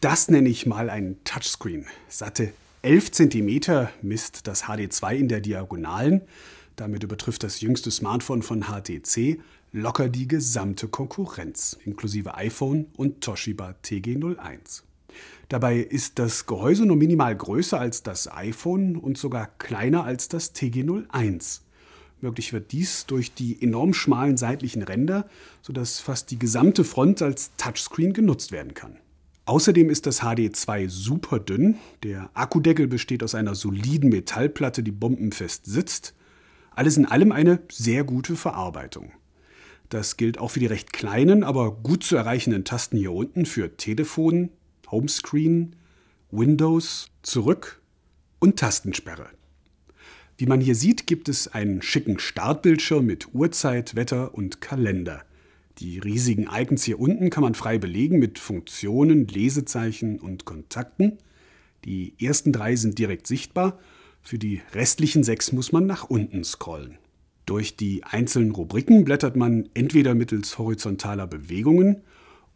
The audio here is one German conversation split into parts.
Das nenne ich mal ein Touchscreen. Satte 11 cm misst das HD2 in der Diagonalen. Damit übertrifft das jüngste Smartphone von HTC locker die gesamte Konkurrenz, inklusive iPhone und Toshiba TG01. Dabei ist das Gehäuse nur minimal größer als das iPhone und sogar kleiner als das TG01. Möglich wird dies durch die enorm schmalen seitlichen Ränder, sodass fast die gesamte Front als Touchscreen genutzt werden kann. Außerdem ist das HD2 super dünn. Der Akkudeckel besteht aus einer soliden Metallplatte, die bombenfest sitzt. Alles in allem eine sehr gute Verarbeitung. Das gilt auch für die recht kleinen, aber gut zu erreichenden Tasten hier unten für Telefon, Homescreen, Windows, Zurück und Tastensperre. Wie man hier sieht, gibt es einen schicken Startbildschirm mit Uhrzeit, Wetter und Kalender. Die riesigen Icons hier unten kann man frei belegen mit Funktionen, Lesezeichen und Kontakten. Die ersten drei sind direkt sichtbar, für die restlichen sechs muss man nach unten scrollen. Durch die einzelnen Rubriken blättert man entweder mittels horizontaler Bewegungen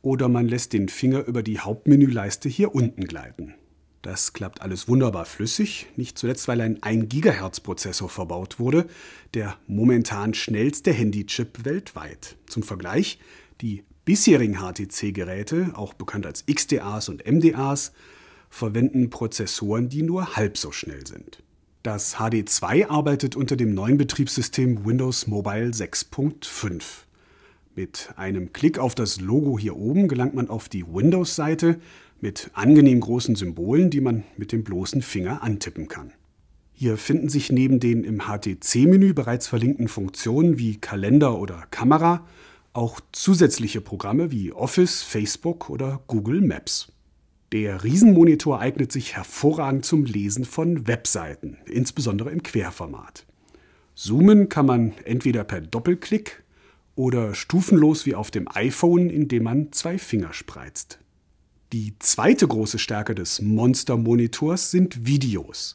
oder man lässt den Finger über die Hauptmenüleiste hier unten gleiten. Das klappt alles wunderbar flüssig, nicht zuletzt weil ein 1 GHz Prozessor verbaut wurde, der momentan schnellste Handychip weltweit. Zum Vergleich, die bisherigen HTC-Geräte, auch bekannt als XDAs und MDAs, verwenden Prozessoren, die nur halb so schnell sind. Das HD2 arbeitet unter dem neuen Betriebssystem Windows Mobile 6.5. Mit einem Klick auf das Logo hier oben gelangt man auf die Windows-Seite, mit angenehm großen Symbolen, die man mit dem bloßen Finger antippen kann. Hier finden sich neben den im HTC-Menü bereits verlinkten Funktionen wie Kalender oder Kamera auch zusätzliche Programme wie Office, Facebook oder Google Maps. Der Riesenmonitor eignet sich hervorragend zum Lesen von Webseiten, insbesondere im Querformat. Zoomen kann man entweder per Doppelklick oder stufenlos wie auf dem iPhone, indem man zwei Finger spreizt. Die zweite große Stärke des Monster-Monitors sind Videos.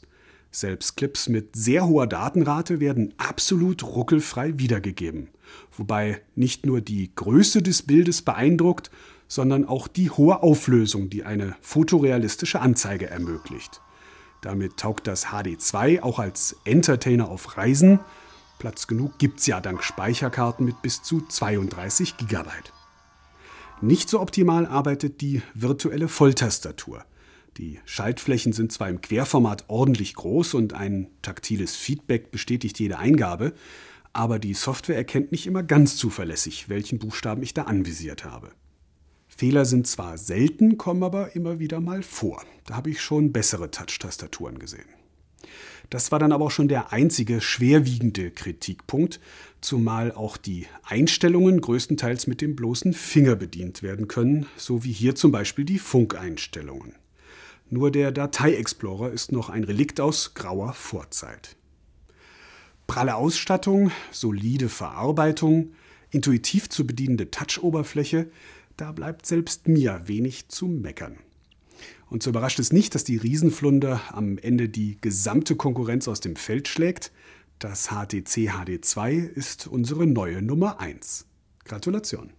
Selbst Clips mit sehr hoher Datenrate werden absolut ruckelfrei wiedergegeben, wobei nicht nur die Größe des Bildes beeindruckt, sondern auch die hohe Auflösung, die eine fotorealistische Anzeige ermöglicht. Damit taugt das HD2 auch als Entertainer auf Reisen. Platz genug gibt's ja dank Speicherkarten mit bis zu 32 GB. Nicht so optimal arbeitet die virtuelle Volltastatur. Die Schaltflächen sind zwar im Querformat ordentlich groß und ein taktiles Feedback bestätigt jede Eingabe, aber die Software erkennt nicht immer ganz zuverlässig, welchen Buchstaben ich da anvisiert habe. Fehler sind zwar selten, kommen aber immer wieder mal vor. Da habe ich schon bessere Touch-Tastaturen gesehen. Das war dann aber auch schon der einzige schwerwiegende Kritikpunkt, zumal auch die Einstellungen größtenteils mit dem bloßen Finger bedient werden können, so wie hier zum Beispiel die Funkeinstellungen. Nur der Datei-Explorer ist noch ein Relikt aus grauer Vorzeit. Pralle Ausstattung, solide Verarbeitung, intuitiv zu bedienende Touch-Oberfläche, da bleibt selbst mir wenig zu meckern. Und so überrascht es nicht, dass die Riesenflunder am Ende die gesamte Konkurrenz aus dem Feld schlägt. Das HTC HD2 ist unsere neue Nummer 1. Gratulation!